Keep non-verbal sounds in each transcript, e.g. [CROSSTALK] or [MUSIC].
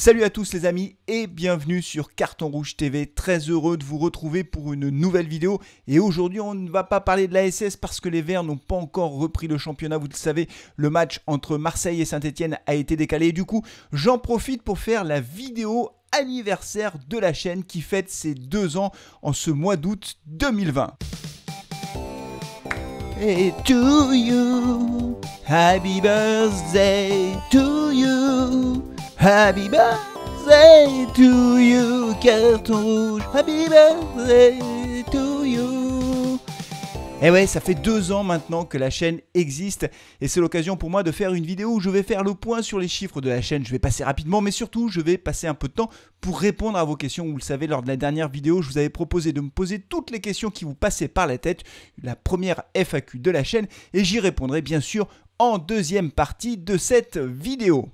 Salut à tous les amis et bienvenue sur Carton Rouge TV. Très heureux de vous retrouver pour une nouvelle vidéo. Et aujourd'hui, on ne va pas parler de la SS parce que les Verts n'ont pas encore repris le championnat. Vous le savez, le match entre Marseille et Saint-Etienne a été décalé. du coup, j'en profite pour faire la vidéo anniversaire de la chaîne qui fête ses deux ans en ce mois d'août 2020. Et to you, happy birthday to you. Happy birthday to you, carton rouge. Happy birthday to you. Eh ouais, ça fait deux ans maintenant que la chaîne existe et c'est l'occasion pour moi de faire une vidéo où je vais faire le point sur les chiffres de la chaîne. Je vais passer rapidement, mais surtout, je vais passer un peu de temps pour répondre à vos questions. Vous le savez, lors de la dernière vidéo, je vous avais proposé de me poser toutes les questions qui vous passaient par la tête, la première FAQ de la chaîne, et j'y répondrai bien sûr en deuxième partie de cette vidéo.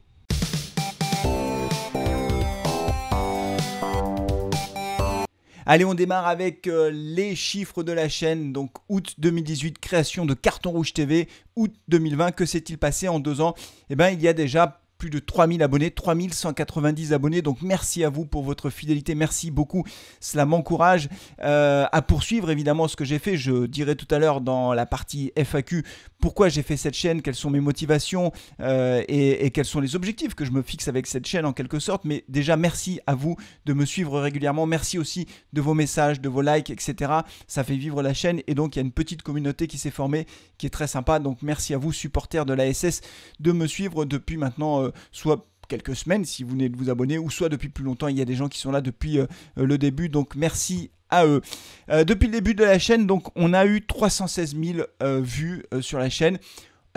Allez, on démarre avec euh, les chiffres de la chaîne. Donc, août 2018, création de Carton Rouge TV. Août 2020, que s'est-il passé en deux ans Eh bien, il y a déjà plus de 3000 abonnés, 3190 abonnés. Donc merci à vous pour votre fidélité, merci beaucoup. Cela m'encourage euh, à poursuivre évidemment ce que j'ai fait. Je dirai tout à l'heure dans la partie FAQ pourquoi j'ai fait cette chaîne, quelles sont mes motivations euh, et, quels sont les objectifs que je me fixe avec cette chaîne en quelque sorte. Mais déjà merci à vous de me suivre régulièrement. Merci aussi de vos messages, de vos likes, etc. Ça fait vivre la chaîne et donc il y a une petite communauté qui s'est formée qui est très sympa. Donc merci à vous supporters de l'ASS de me suivre depuis maintenant... Euh, euh, soit quelques semaines si vous venez de vous abonner, ou soit depuis plus longtemps, il y a des gens qui sont là depuis euh, euh, le début, donc merci à eux. depuis le début de la chaîne, donc on a eu 316 000 vues sur la chaîne.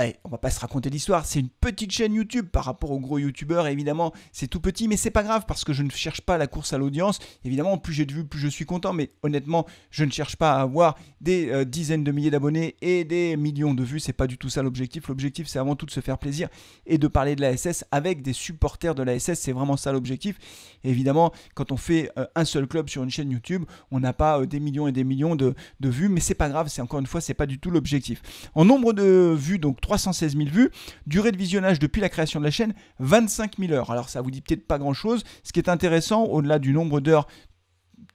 Eh, on va pas se raconter l'histoire, c'est une petite chaîne YouTube par rapport aux gros youtubeurs, évidemment, c'est tout petit, mais c'est pas grave parce que je ne cherche pas la course à l'audience. Évidemment, plus j'ai de vues, plus je suis content, mais honnêtement, je ne cherche pas à avoir des euh, dizaines de milliers d'abonnés et des millions de vues, c'est pas du tout ça l'objectif. L'objectif, c'est avant tout de se faire plaisir et de parler de la SS avec des supporters de la SS, c'est vraiment ça l'objectif. Évidemment, quand on fait euh, un seul club sur une chaîne YouTube, on n'a pas euh, des millions et des millions de, vues, mais c'est pas grave, c'est encore une fois, c'est pas du tout l'objectif. En nombre de vues, donc 316 000 vues. Durée de visionnage depuis la création de la chaîne, 25 000 heures. Alors ça vous dit peut-être pas grand-chose. Ce qui est intéressant, au-delà du nombre d'heures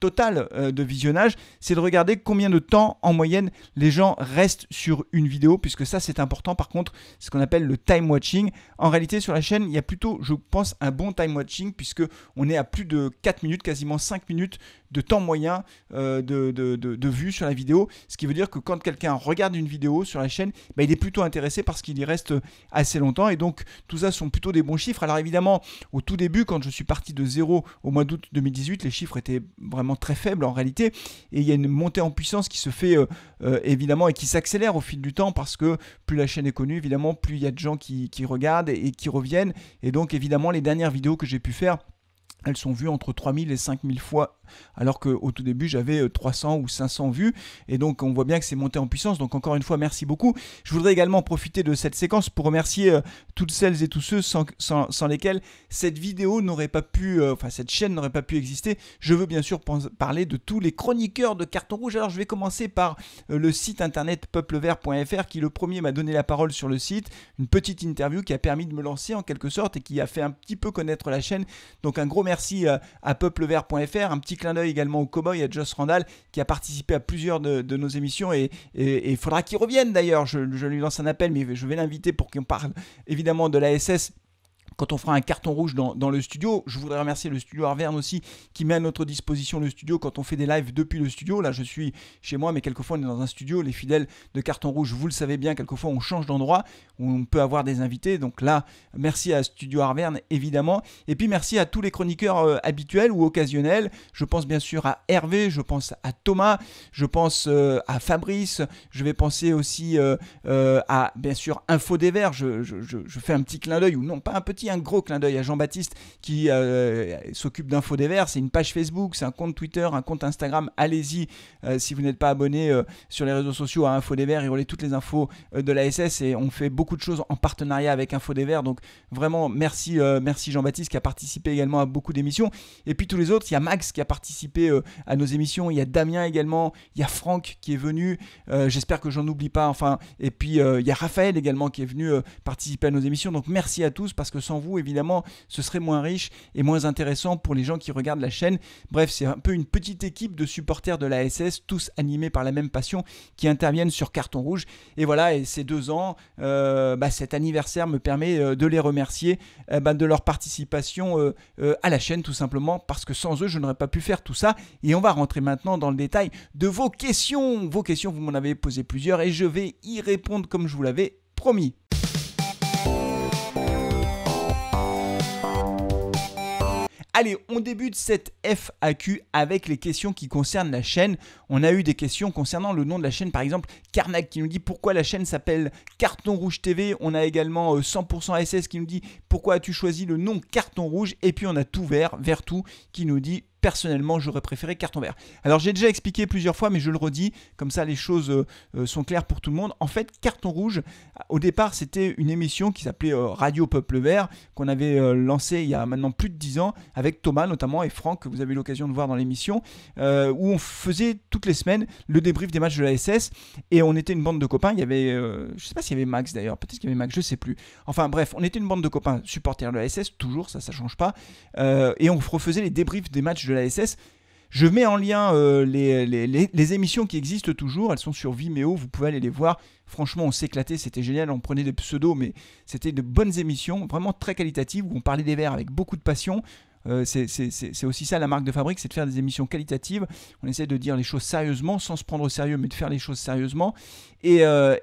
total euh, de visionnage, c'est de regarder combien de temps en moyenne les gens restent sur une vidéo, puisque ça c'est important par contre, ce qu'on appelle le time watching. En réalité sur la chaîne, il y a plutôt, je pense, un bon time watching, puisque on est à plus de 4 minutes, quasiment 5 minutes de temps moyen euh, de, de, sur la vidéo. Ce qui veut dire que quand quelqu'un regarde une vidéo sur la chaîne, bah, il est plutôt intéressé parce qu'il y reste assez longtemps. Et donc, tout ça sont plutôt des bons chiffres. Alors évidemment, au tout début, quand je suis parti de zéro au mois d'août 2018, les chiffres étaient vraiment très faibles en réalité. Et il y a une montée en puissance qui se fait euh, euh, évidemment et qui s'accélère au fil du temps parce que plus la chaîne est connue, évidemment, plus il y a de gens qui, regardent et qui reviennent. Et donc, évidemment, les dernières vidéos que j'ai pu faire elles sont vues entre 3000 et 5000 fois, alors qu'au tout début j'avais 300 euh, ou 500 vues, et donc on voit bien que c'est monté en puissance, donc encore une fois merci beaucoup. Je voudrais également profiter de cette séquence pour remercier euh, toutes celles et tous ceux sans, lesquels cette vidéo n'aurait pas pu, euh, enfin cette chaîne n'aurait pas pu exister. Je veux bien sûr parler de tous les chroniqueurs de Carton Rouge, alors je vais commencer par le site internet peuplevert.fr qui le premier m'a donné la parole sur le site, une petite interview qui a permis de me lancer en quelque sorte et qui a fait un petit peu connaître la chaîne, donc un gros merci Merci euh, à peuplevert.fr. Un petit clin d'œil également au cowboy, à Joss Randall, qui a participé à plusieurs de, nos émissions et il faudra qu'il revienne d'ailleurs. Je, lui lance un appel, mais je vais l'inviter pour qu'on parle évidemment de la SS quand on fera un carton rouge dans, le studio. Je voudrais remercier le studio Arverne aussi qui met à notre disposition le studio quand on fait des lives depuis le studio. Là, je suis chez moi, mais quelquefois on est dans un studio. Les fidèles de carton rouge, vous le savez bien, quelquefois on change d'endroit, on peut avoir des invités. Donc là, merci à Studio Arverne évidemment. Et puis merci à tous les chroniqueurs euh, habituels ou occasionnels. Je pense bien sûr à Hervé, je pense à Thomas, je pense euh, à Fabrice, je vais penser aussi euh, à bien sûr Info des Verts. Je, je fais un petit clin d'œil ou non, pas un petit un gros clin d'œil à Jean-Baptiste qui euh, s'occupe d'Info des Verts, C'est une page Facebook, c'est un compte Twitter, un compte Instagram. Allez-y euh, si vous n'êtes pas abonné euh, sur les réseaux sociaux à Info des Verts, et relayer toutes les infos de la SS. Et on fait beaucoup de choses en partenariat avec Info des Verts Donc vraiment, merci, merci Jean-Baptiste qui a participé également à beaucoup d'émissions. Et puis tous les autres, il y a Max qui a participé à nos émissions, il y a Damien également, il y a Franck qui est venu. J'espère que j'en oublie pas. Enfin, et puis il y a Raphaël également qui est venu participer à nos émissions. Donc merci à tous parce que sans vous, évidemment, ce serait moins riche et moins intéressant pour les gens qui regardent la chaîne. Bref, c'est un peu une petite équipe de supporters de la SS, tous animés par la même passion, qui interviennent sur Carton Rouge. Et voilà, et ces deux ans, euh, bah, cet anniversaire me permet euh, de les remercier euh, bah, de leur participation à la chaîne, tout simplement, parce que sans eux, je n'aurais pas pu faire tout ça. Et on va rentrer maintenant dans le détail de vos questions. Vos questions, vous m'en avez posé plusieurs et je vais y répondre comme je vous l'avais promis. Allez, on débute cette FAQ avec les questions qui concernent la chaîne. On a eu des questions concernant le nom de la chaîne, par exemple Karnak qui nous dit pourquoi la chaîne s'appelle Carton Rouge TV. On a également 100% euh, SS qui nous dit pourquoi as-tu choisi le nom Carton Rouge. Et puis on a tout vert, Vertou qui nous dit personnellement, j'aurais préféré Carton-Vert. Alors j'ai déjà expliqué plusieurs fois, mais je le redis, comme ça les choses euh, euh, sont claires pour tout le monde. En fait, Carton Rouge, au départ, c'était une émission qui s'appelait euh, Radio Peuple Vert, qu'on avait lancé lancée il y a maintenant plus de 10 ans, avec Thomas notamment et Franck, que vous avez eu l'occasion de voir dans l'émission, où on faisait toutes les semaines le débrief des matchs de la SS, et on était une bande de copains, il y avait, je sais pas s'il y avait Max d'ailleurs, peut-être qu'il y avait Max, je sais plus. Enfin bref, on était une bande de copains supporters de la SS, toujours, ça, ça change pas, et on refaisait les débriefs des matchs de la SS. Je mets en lien euh, les, émissions qui existent toujours. Elles sont sur Vimeo. Vous pouvez aller les voir. Franchement, on s'éclatait. C'était génial. On prenait des pseudos, mais c'était de bonnes émissions, vraiment très qualitatives, où on parlait des verres avec beaucoup de passion. Euh, c'est aussi ça la marque de fabrique, c'est de faire des émissions qualitatives. On essaie de dire les choses sérieusement, sans se prendre au sérieux, mais de faire les choses sérieusement. Et, euh,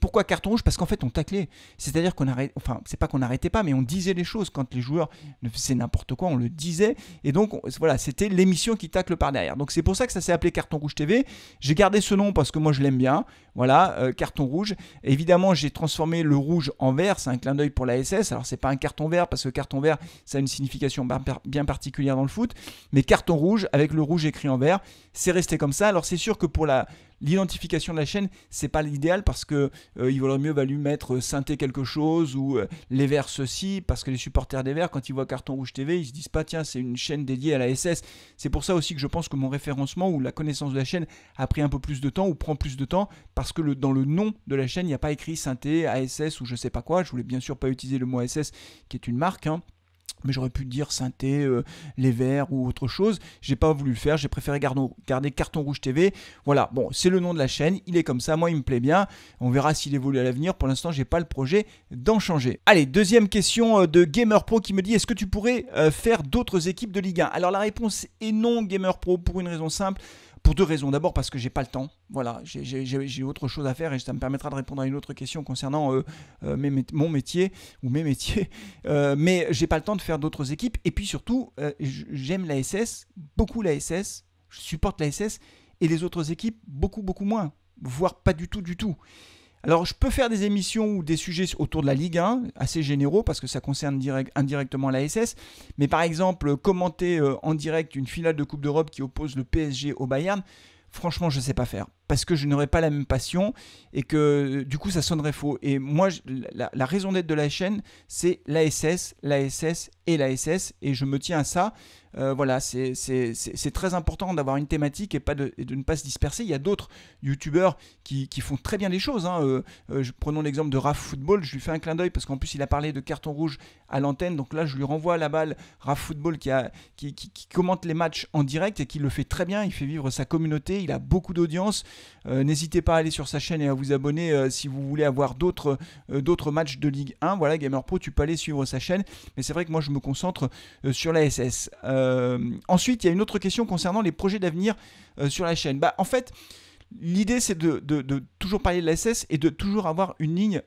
pourquoi carton rouge Parce qu'en fait, on taclait. C'est-à-dire qu'on arrête enfin, c'est pas qu'on n'arrêtait pas, mais on disait les choses. Quand les joueurs faisaient n'importe quoi, on le disait. Et donc, voilà, c'était l'émission qui tacle par derrière. Donc, c'est pour ça que ça s'est appelé Carton Rouge TV. J'ai gardé ce nom parce que moi, je l'aime bien. Voilà, euh, Carton Rouge. Évidemment, j'ai transformé le rouge en vert. C'est un clin d'œil pour la SS. Alors, c'est pas un carton vert parce que carton vert, ça a une signification bah, bien particulière dans le foot, mais carton rouge avec le rouge écrit en vert, c'est resté comme ça. Alors c'est sûr que pour la l'identification de la chaîne, c'est pas l'idéal parce que euh, il vaudrait mieux valu bah, mettre euh, synthé quelque chose ou euh, les verts ceci parce que les supporters des verts quand ils voient carton rouge TV, ils se disent pas tiens, c'est une chaîne dédiée à la SS. C'est pour ça aussi que je pense que mon référencement ou la connaissance de la chaîne a pris un peu plus de temps ou prend plus de temps parce que dans le nom de la chaîne, il n'y a pas écrit synthé, ASS ou je sais pas quoi. Je voulais bien sûr pas utiliser le mot SS qui est une marque hein mais j'aurais pu dire synthé, euh, les verts ou autre chose. J'ai pas voulu le faire, j'ai préféré garder Carton Rouge TV. Voilà, bon, c'est le nom de la chaîne, il est comme ça, moi il me plaît bien. On verra s'il évolue à l'avenir. Pour l'instant, j'ai pas le projet d'en changer. Allez, deuxième question euh, de Gamer Pro qui me dit est-ce que tu pourrais euh, faire d'autres équipes de Ligue 1 Alors la réponse est non, Gamer Pro, pour une raison simple, pour deux raisons. D'abord parce que j'ai pas le temps. Voilà, j'ai autre chose à faire et ça me permettra de répondre à une autre question concernant euh, euh, mon métier ou mes métiers. Mais [LAUGHS] euh, mais j'ai pas le temps de faire d'autres équipes. Et puis surtout, j'aime la SS, beaucoup la SS. Je supporte la SS et les autres équipes beaucoup beaucoup moins, voire pas du tout du tout. Alors, je peux faire des émissions ou des sujets autour de la Ligue 1, assez généraux, parce que ça concerne indirectement la SS. Mais par exemple, commenter euh, en direct une finale de Coupe d'Europe qui oppose le PSG au Bayern, franchement, je ne sais pas faire parce que je n'aurais pas la même passion et que euh, du coup ça sonnerait faux. Et moi, la, raison d'être de la chaîne, c'est l'ASS, l'ASS et l'ASS et je me tiens à ça. Euh, voilà, c'est très important d'avoir une thématique et, pas de, ne pas se disperser. Il y a d'autres youtubeurs qui, font très bien les choses. Hein. Euh, prenons l'exemple de Raf Football, je lui fais un clin d'œil parce qu'en plus il a parlé de carton rouge à l'antenne. Donc là, je lui renvoie la balle Raf Football qui, a, qui commente les matchs en direct et qui le fait très bien. Il fait vivre sa communauté, il a beaucoup d'audience. Euh, n'hésitez pas à aller sur sa chaîne et à vous abonner euh, si vous voulez avoir d'autres euh, matchs de Ligue 1. Voilà, Gamer Pro, tu peux aller suivre sa chaîne. Mais c'est vrai que moi, je me concentre sur la SS. ensuite, il y a une autre question concernant les projets d'avenir sur la chaîne. Bah, en fait, L'idée, c'est de, toujours parler de la SS et de toujours avoir une ligne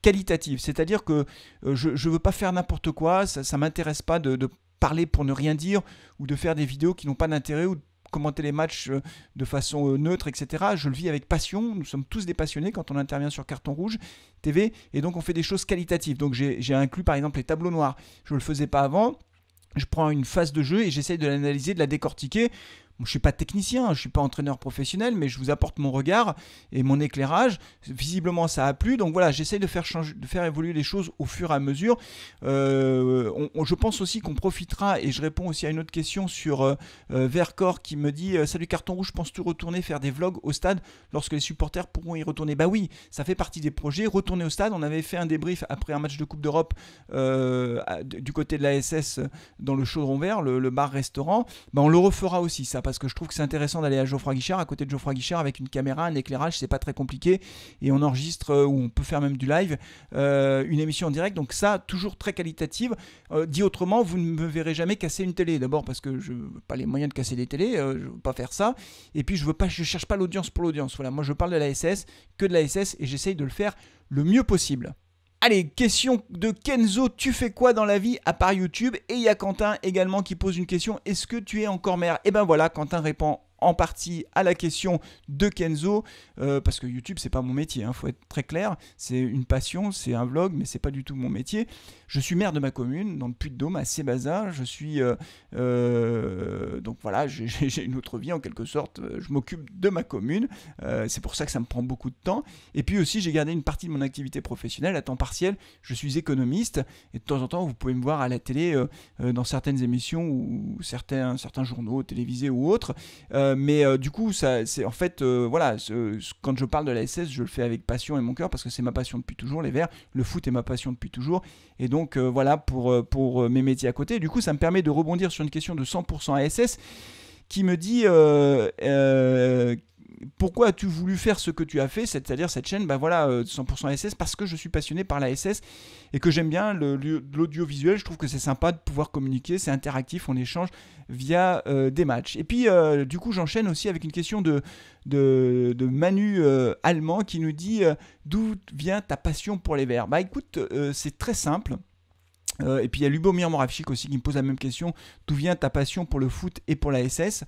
qualitative. C'est-à-dire que je ne veux pas faire n'importe quoi, ça ne m'intéresse pas de, de, parler pour ne rien dire ou de faire des vidéos qui n'ont pas d'intérêt ou commenter les matchs euh, de façon euh, neutre, etc. Je le vis avec passion. Nous sommes tous des passionnés quand on intervient sur Carton Rouge TV. Et donc, on fait des choses qualitatives. Donc, j'ai inclus par exemple les tableaux noirs. Je ne le faisais pas avant je prends une phase de jeu et j'essaye de l'analyser, de la décortiquer. Je ne suis pas technicien, je suis pas entraîneur professionnel, mais je vous apporte mon regard et mon éclairage. Visiblement, ça a plu. Donc voilà, j'essaye de faire changer, de faire évoluer les choses au fur et à mesure. Euh, je pense aussi qu'on profitera et je réponds aussi à une autre question sur euh, euh qui me dit euh, salut carton rouge, penses tu retourner faire des vlogs au stade lorsque les supporters pourront y retourner Bah oui, ça fait partie des projets. Retourner au stade, on avait fait un débrief après un match de Coupe d'Europe du côté de la SS dans le Chaudron Vert, le, bar-restaurant. Bah, on le refera aussi. Ça parce que je trouve que c'est intéressant d'aller à Geoffroy Guichard. À côté de Geoffroy Guichard, avec une caméra, un éclairage, c'est pas très compliqué. Et on enregistre euh, ou on peut faire même du live euh, une émission en direct. Donc ça, toujours très qualitative. Euh, dit autrement, vous ne me verrez jamais casser une télé. D'abord parce que je n'ai pas les moyens de casser des télés, je ne veux pas faire ça. Et puis je veux pas, je cherche pas l'audience pour l'audience. Voilà, moi je parle de la SS, que de la SS, et j'essaye de le faire le mieux possible. Allez, question de Kenzo, tu fais quoi dans la vie à part YouTube Et il y a Quentin également qui pose une question, est-ce que tu es encore mère Et ben voilà, Quentin répond en partie à la question de Kenzo, euh, parce que YouTube, c'est pas mon métier, il hein, faut être très clair. C'est une passion, c'est un vlog, mais c'est pas du tout mon métier. Je suis maire de ma commune, dans le Puy-de-Dôme, à Sébaza. Je suis. Euh, euh, donc voilà, [LAUGHS] j'ai une autre vie en quelque sorte. Je m'occupe de ma commune. c'est pour ça que ça me prend beaucoup de temps. Et puis aussi, j'ai gardé une partie de mon activité professionnelle à temps partiel. Je suis économiste, et de temps en temps, vous pouvez me voir à la télé dans certaines émissions ou certains, certains journaux télévisés ou autres. Euh, mais euh, du coup, ça, c'est en fait, euh, voilà, quand je parle de la SS, je le fais avec passion et mon cœur parce que c'est ma passion depuis toujours, les verts. Le foot est ma passion depuis toujours. Et donc, voilà, pour, pour mes métiers à côté. du coup, ça me permet de rebondir sur une question de 100% ASS qui me dit pourquoi as-tu voulu faire ce que tu as fait, c'est-à-dire cette chaîne, ben voilà, 100% euh, SS, parce que je suis passionné par la SS et que j'aime bien l'audiovisuel, je trouve que c'est sympa de pouvoir communiquer, c'est interactif, on échange via euh, des matchs. Et puis, euh, du coup, j'enchaîne aussi avec une question de, de, Manu Allemand qui nous dit d'où vient ta passion pour les verts Bah écoute, c'est très simple. et puis il y a Lubomir Moravchik aussi qui me pose la même question. D'où vient ta passion pour le foot et pour la SS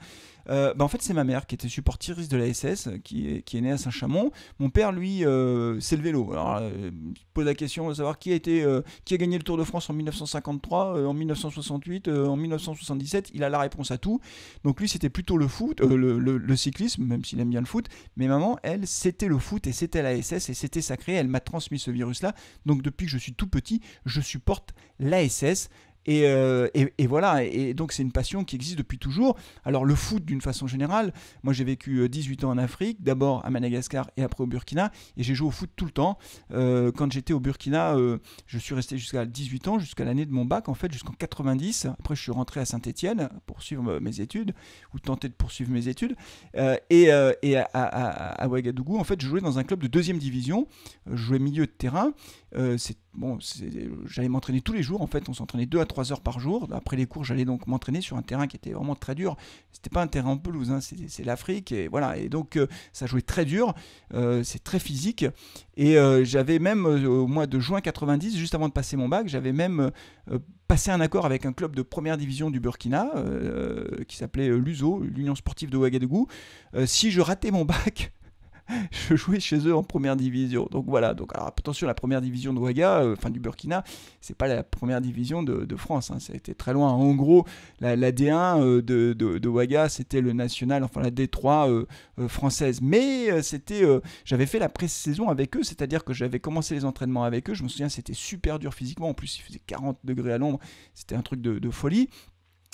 euh, bah, en fait, c'est ma mère qui était supportrice de la SS, qui est, née à Saint-Chamond. Mon père, lui, euh, c'est le vélo. Alors, euh, il pose la question de savoir qui a, été, qui a gagné le Tour de France en 1953, en 1968, en 1977. Il a la réponse à tout. Donc lui, c'était plutôt le foot, le, cyclisme, même s'il aime bien le foot. Mais maman, elle, c'était le foot et c'était la SS et c'était sacré. Elle m'a transmis ce virus-là. Donc depuis que je suis tout petit, je supporte l'ASS. Euh, et, voilà, et donc c'est une passion qui existe depuis toujours. Alors le foot d'une façon générale, moi j'ai vécu 18 euh, ans en Afrique, d'abord à Madagascar et après au Burkina, et j'ai joué au foot tout le temps. Euh, quand j'étais au Burkina, je suis resté jusqu'à 18 ans, jusqu'à l'année de mon bac en fait, jusqu'en 90. Après je suis rentré à Saint-Étienne pour suivre mes études, ou tenter de poursuivre mes études. et, à, Ouagadougou, en fait, je jouais dans un club de deuxième division, je jouais milieu de terrain bon, j'allais m'entraîner tous les jours. En fait, on s'entraînait 2 à 3 heures par jour. Après les cours, j'allais donc m'entraîner sur un terrain qui était vraiment très dur. C'était pas un terrain en pelouse, hein. c'est l'Afrique. Et voilà. Et donc, euh, ça jouait très dur. Euh, c'est très physique. Et euh, j'avais même, au mois de juin 90, juste avant de passer mon bac, j'avais même passé un accord avec un club de première division du Burkina qui s'appelait l'USO, l'Union sportive de Ouagadougou. si je ratais mon bac, [LAUGHS] je jouais chez eux en première division. Donc voilà, donc alors, attention, la première division de Ouaga, euh, enfin du Burkina, c'est pas la première division de, France, hein. ça a été très loin. En gros, la, D1 euh, de, Ouaga, c'était le national, enfin la D3 euh, française. Mais c'était, j'avais fait la pré-saison avec eux, c'est-à-dire que j'avais commencé les entraînements avec eux. Je me souviens, c'était super dur physiquement. En plus, il faisait 40 degrés à l'ombre, c'était un truc de folie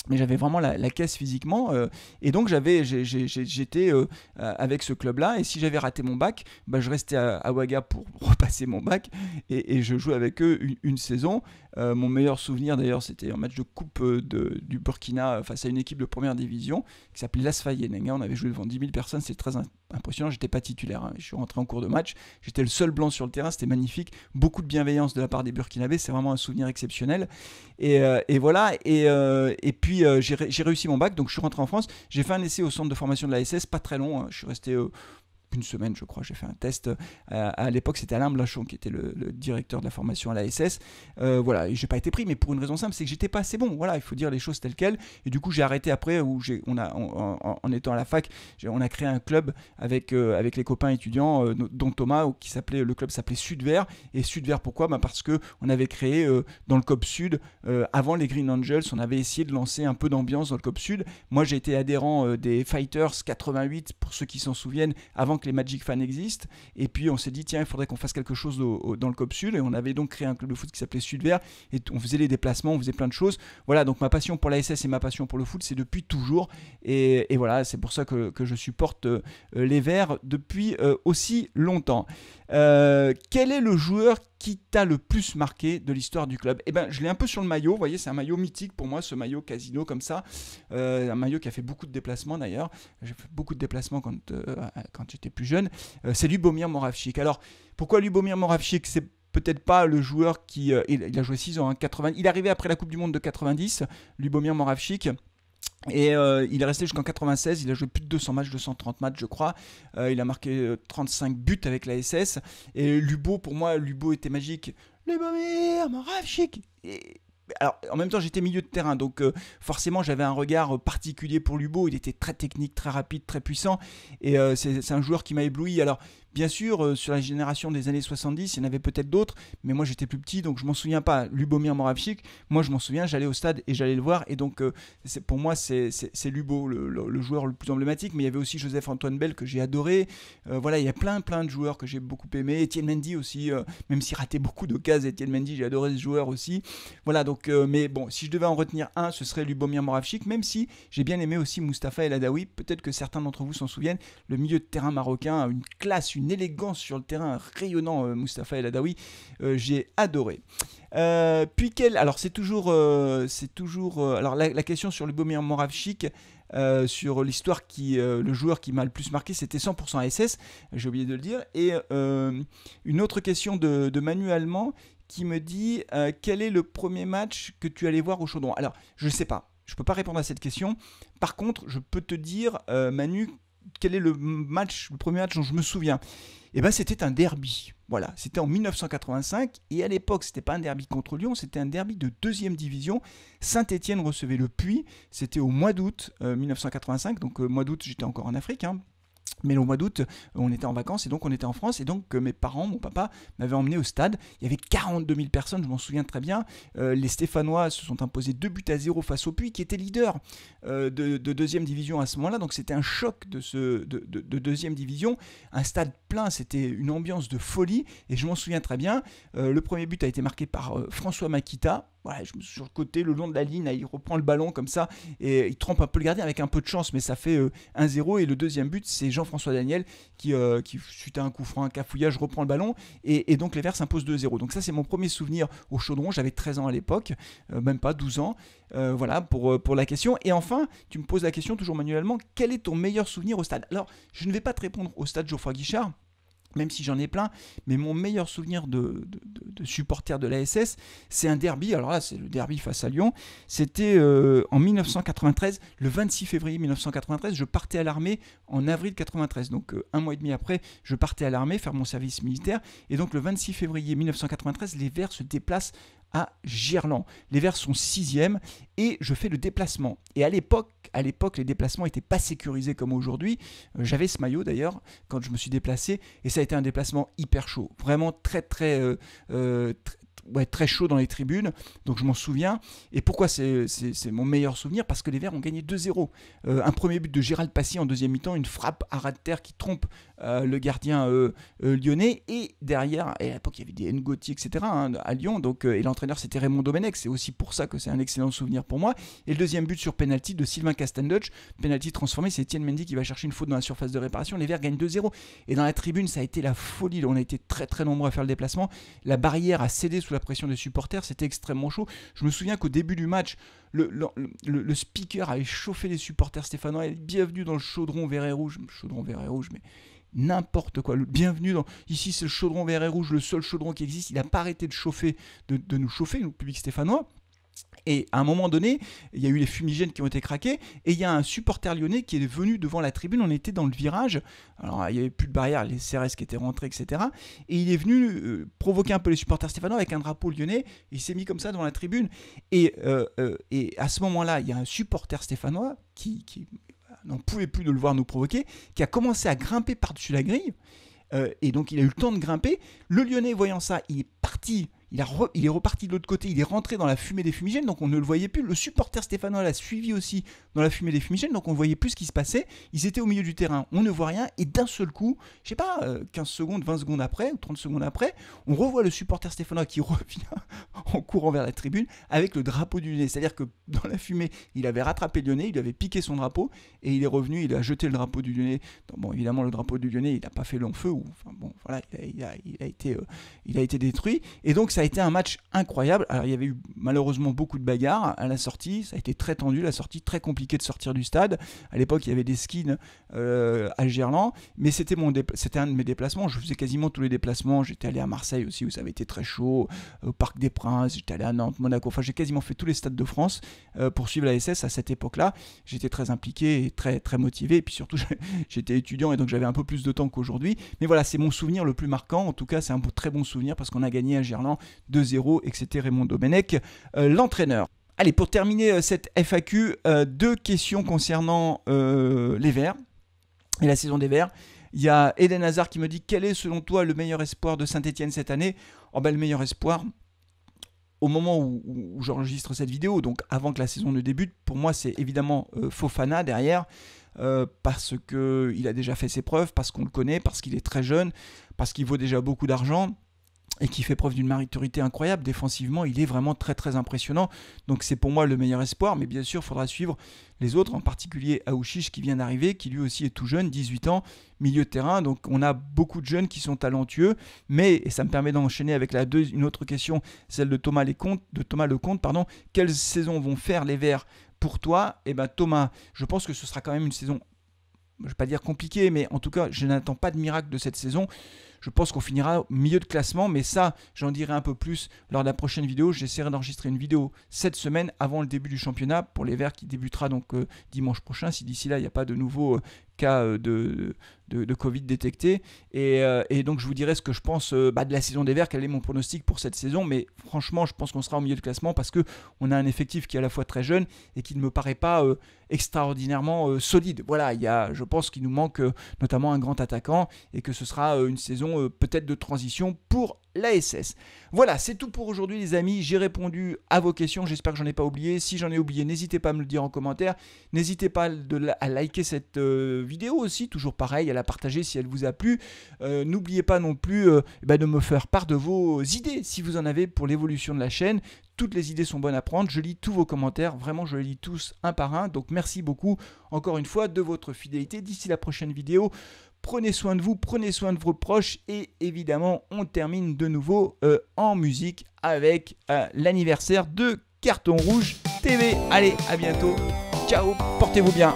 mais j'avais vraiment la, caisse physiquement euh, et donc j'avais j'étais euh, euh, avec ce club là et si j'avais raté mon bac bah, je restais à, Ouaga pour [LAUGHS] repasser mon bac et, je jouais avec eux une, saison mon meilleur souvenir d'ailleurs c'était un match de coupe du Burkina face à une équipe de première division qui s'appelait Las on avait joué devant 10 000 personnes c'est très impressionnant, j'étais pas titulaire. Hein. Je suis rentré en cours de match, j'étais le seul blanc sur le terrain, c'était magnifique. Beaucoup de bienveillance de la part des Burkinabés, c'est vraiment un souvenir exceptionnel. Et, euh, voilà, et, euh, puis euh, j'ai réussi mon bac, donc je suis rentré en France. J'ai fait un essai au centre de formation de la SS, pas très long, hein. je suis resté une semaine, je crois, j'ai fait un test. Euh, à, l'époque, c'était Alain Blachon qui était le, directeur de la formation à l'ASS. Euh, voilà, j'ai pas été pris, mais pour une raison simple, c'est que j'étais pas assez bon. Voilà, il faut dire les choses telles quelles. Et du coup, j'ai arrêté après, où j'ai on a, en, étant à la fac, on a créé un club avec, euh, avec les copains étudiants, euh, dont Thomas, qui s'appelait, le club s'appelait Sud Vert Et Sud Vert pourquoi bah Parce que on avait créé dans le COP Sud, avant les Green Angels, on avait essayé de lancer un peu d'ambiance dans le COP Sud. Moi, j'ai été adhérent des Fighters 88, pour ceux qui s'en souviennent, avant les Magic Fans existent. Et puis on s'est dit, tiens, il faudrait qu'on fasse quelque chose dans le Cop Sud. Et on avait donc créé un club de foot qui s'appelait Sud Vert, Et on faisait les déplacements, on faisait plein de choses. Voilà, donc ma passion pour la SS et ma passion pour le foot, c'est depuis toujours. Et, voilà, c'est pour ça que, je supporte euh, les Verts depuis euh, aussi longtemps. Euh, quel est le joueur qui t'a le plus marqué de l'histoire du club Eh ben, je l'ai un peu sur le maillot. Vous voyez, c'est un maillot mythique pour moi, ce maillot casino comme ça. Euh, un maillot qui a fait beaucoup de déplacements d'ailleurs. J'ai fait beaucoup de déplacements quand, euh, quand j'étais plus jeune. c'est Lubomir Moravchik. Alors, pourquoi Lubomir Moravchik C'est peut-être pas le joueur qui. il a joué 6 ans, 80. Hein, il est arrivé après la Coupe du Monde de 90, Lubomir Moravchik. Et euh, il est resté jusqu'en 96, il a joué plus de 200 matchs, 230 matchs je crois. Euh, il a marqué 35 euh, buts avec la SS. Et Lubo, pour moi, Lubo était magique. les mon rêve chic Alors, en même temps, j'étais milieu de terrain, donc forcément, j'avais un regard particulier pour Lubo. Il était très technique, très rapide, très puissant. Et c'est un joueur qui m'a ébloui. Alors, Bien sûr, euh, sur la génération des années 70, il y en avait peut-être d'autres, mais moi j'étais plus petit, donc je m'en souviens pas. Lubomir Moravchik, moi je m'en souviens, j'allais au stade et j'allais le voir, et donc euh, pour moi c'est Lubo, le, joueur le plus emblématique, mais il y avait aussi Joseph-Antoine Bell que j'ai adoré. Euh, voilà, il y a plein plein de joueurs que j'ai beaucoup aimé. Etienne Mendy aussi, même s'il ratait beaucoup d'occasions, Etienne Mendy, j'ai adoré ce joueur aussi. Voilà, donc, mais bon, si je devais en retenir un, ce serait Lubomir Moravchik, même si j'ai bien aimé aussi Mustapha El Adawi, peut-être que certains d'entre vous s'en souviennent, le milieu de terrain marocain a une classe, une élégance sur le terrain rayonnant, euh, Mustafa El Adawi. Euh, j'ai adoré. Euh, puis quelle alors c'est toujours c'est toujours alors la, question sur le meilleur Moravchik sur l'histoire qui le joueur qui m'a le plus marqué c'était 100% SS j'ai oublié de le dire et une autre question de, Manu Allemand qui me dit quel est le premier match que tu allais voir au Chaudron alors je sais pas je ne peux pas répondre à cette question. Par contre, je peux te dire, Manu, quel est le match, le premier match dont je me souviens Eh ben, c'était un derby. Voilà, c'était en 1985 et à l'époque, c'était pas un derby contre Lyon, c'était un derby de deuxième division. Saint-Étienne recevait le Puy. C'était au mois d'août 1985, euh, donc euh, mois d'août, j'étais encore en Afrique. Hein. Mais au mois d'août, on était en vacances et donc on était en France. Et donc euh, mes parents, mon papa, m'avaient emmené au stade. Il y avait 42 000 personnes, je m'en souviens très bien. Euh, les Stéphanois se sont imposés 2 buts à 0 face au Puy, qui était leader euh, de, deuxième division à ce moment-là. Donc c'était un choc de, ce, de, deuxième division. Un stade plein, c'était une ambiance de folie. Et je m'en souviens très bien. le premier but a été marqué par François Makita, je me suis sur le côté, le long de la ligne, il reprend le ballon comme ça, et il trompe un peu le gardien avec un peu de chance, mais ça fait 1-0. Euh, et le deuxième but, c'est Jean-François Daniel qui, euh, qui, suite à un coup franc, un cafouillage, reprend le ballon, et, donc les Verts s'imposent 2-0. Donc ça, c'est mon premier souvenir au Chaudron, j'avais 13 ans à l'époque, euh, même pas 12 ans, voilà, pour, pour la question. Et enfin, tu me poses la question, toujours manuellement, quel est ton meilleur souvenir au stade Alors, je ne vais pas te répondre au stade Geoffroy Guichard, même si j'en ai plein, mais mon meilleur souvenir de, de, supporter de l'ASS, c'est un derby, alors là c'est le derby face à Lyon, c'était euh, en 1993, le 26 février 1993, je partais à l'armée en avril 93, donc euh, un mois et demi après, je partais à l'armée faire mon service militaire, et donc le 26 février 1993, les Verts se déplacent à Girland. Les Verts sont sixième et je fais le déplacement. Et à l'époque, à l'époque, les déplacements n'étaient pas sécurisés comme aujourd'hui. Euh, j'avais ce maillot d'ailleurs quand je me suis déplacé et ça a été un déplacement hyper chaud, vraiment très très euh, euh, ouais, très chaud dans les tribunes, donc je m'en souviens. Et pourquoi c'est mon meilleur souvenir Parce que les Verts ont gagné 2-0. Euh, un premier but de Gérald Passy en deuxième mi-temps, une frappe à ras de terre qui trompe euh, le gardien euh, lyonnais. Et derrière, à l'époque, il y avait des Ngoti, etc. Hein, à Lyon, donc, et l'entraîneur c'était Raymond Domenech. C'est aussi pour ça que c'est un excellent souvenir pour moi. Et le deuxième but sur penalty de Sylvain Castendutch, penalty transformé, c'est Etienne Mendy qui va chercher une faute dans la surface de réparation. Les Verts gagnent 2-0. Et dans la tribune, ça a été la folie. On a été très très nombreux à faire le déplacement. La barrière a cédé sous la pression des supporters, c'était extrêmement chaud. Je me souviens qu'au début du match, le, le, speaker avait chauffé les supporters stéphanois. Bienvenue dans le chaudron vert et rouge. Chaudron vert et rouge, mais n'importe quoi. Bienvenue dans. Ici, c'est le chaudron vert et rouge, le seul chaudron qui existe. Il n'a pas arrêté de chauffer, de, de nous chauffer, le public stéphanois. Et à un moment donné, il y a eu les fumigènes qui ont été craqués, et il y a un supporter lyonnais qui est venu devant la tribune, on était dans le virage, alors il n'y avait plus de barrière, les CRS qui étaient rentrés, etc. Et il est venu euh, provoquer un peu les supporters stéphanois avec un drapeau lyonnais, il s'est mis comme ça devant la tribune, et, euh, euh, et à ce moment-là, il y a un supporter stéphanois qui, qui n'en pouvait plus de le voir nous provoquer, qui a commencé à grimper par-dessus la grille, et donc il a eu le temps de grimper, le lyonnais voyant ça, il est parti il, est reparti de l'autre côté, il est rentré dans la fumée des fumigènes, donc on ne le voyait plus. Le supporter stéphanois l'a suivi aussi dans la fumée des fumigènes, donc on ne voyait plus ce qui se passait. Ils étaient au milieu du terrain, on ne voit rien, et d'un seul coup, je sais pas, 15 euh, secondes, 20 secondes après, ou 30 secondes après, on revoit le supporter stéphanois qui [LAUGHS] revient en courant vers la tribune avec le drapeau du lyonnais, C'est-à-dire que dans la fumée, il avait rattrapé Lyonnais, il avait piqué son drapeau, et il est revenu, il a jeté le drapeau du Lyonnais. Bon, évidemment, le drapeau du Lyonnais, il n'a pas fait long feu, ou, enfin bon, voilà, il a, été, euh, il a été détruit, et donc ça un match incroyable. Alors, il y avait eu malheureusement beaucoup de bagarres à la sortie. Ça a été très tendu, la sortie très compliqué de sortir du stade. À l'époque, il y avait des skins euh, à Gerland, mais c'était un de mes déplacements. Je faisais quasiment tous les déplacements. J'étais allé à Marseille aussi où ça avait été très chaud, euh, au Parc des Princes. J'étais allé à Nantes, Monaco. Enfin, j'ai quasiment fait tous les stades de France euh, pour suivre la SS à cette époque-là. J'étais très impliqué et très très motivé. Et puis surtout, [LAUGHS] j'étais étudiant et donc j'avais un peu plus de temps qu'aujourd'hui. Mais voilà, c'est mon souvenir le plus marquant. En tout cas, c'est un très bon souvenir parce qu'on a gagné à Gerland 2-0 etc. Raymond Domenech, euh, l'entraîneur. Allez, pour terminer euh, cette FAQ, euh, deux questions concernant les Verts et la saison des Verts. Il y a Eden Hazard qui me dit quel est selon toi le meilleur espoir de Saint-Etienne cette année oh, en Le meilleur espoir, au moment où, j'enregistre cette vidéo, donc avant que la saison ne débute, pour moi c'est évidemment Fofana derrière, parce qu'il a déjà fait ses preuves, parce qu'on le connaît, parce qu'il est très jeune, parce qu'il vaut déjà beaucoup d'argent et qui fait preuve d'une maturité incroyable. Défensivement, il est vraiment très très impressionnant. Donc c'est pour moi le meilleur espoir, mais bien sûr, il faudra suivre les autres, en particulier Aouchiche qui vient d'arriver, qui lui aussi est tout jeune, 18 ans, milieu de terrain. Donc on a beaucoup de jeunes qui sont talentueux, mais, et ça me permet d'enchaîner avec la deux, une autre question, celle de Thomas, Lecomte, de Thomas pardon, quelles saisons vont faire les Verts pour toi Eh bien Thomas, je pense que ce sera quand même une saison, je ne vais pas dire compliquée, mais en tout cas, je n'attends pas de miracle de cette saison. Je pense qu'on finira au milieu de classement, mais ça, j'en dirai un peu plus lors de la prochaine vidéo. J'essaierai d'enregistrer une vidéo cette semaine avant le début du championnat pour les Verts qui débutera donc euh, dimanche prochain. Si d'ici là, il n'y a pas de nouveau euh, cas euh, de, de, Covid détecté euh, Et, donc, je vous dirai ce que je pense euh, bah, de la saison des Verts, quel est mon pronostic pour cette saison. Mais franchement, je pense qu'on sera au milieu de classement parce qu'on a un effectif qui est à la fois très jeune et qui ne me paraît pas extraordinairement solide. Voilà, il y je pense qu'il nous manque notamment un grand attaquant et que ce sera une saison peut-être de transition pour l'ASS. Voilà, c'est tout pour aujourd'hui les amis. J'ai répondu à vos questions, j'espère que j'en ai pas oublié. Si j'en ai oublié, n'hésitez pas à me le dire en commentaire. N'hésitez pas à liker cette euh, vidéo aussi, toujours pareil, à la partager si elle vous a plu. Euh, n'oubliez pas non plus euh, bah, de me faire part de vos idées, si vous en avez pour l'évolution de la chaîne. Toutes les idées sont bonnes à prendre, je lis tous vos commentaires, vraiment je les lis tous un par un. Donc merci beaucoup encore une fois de votre fidélité. D'ici la prochaine vidéo, Prenez soin de vous, prenez soin de vos proches et évidemment on termine de nouveau euh, en musique avec euh, l'anniversaire de Carton Rouge TV. Allez, à bientôt. Ciao, portez-vous bien.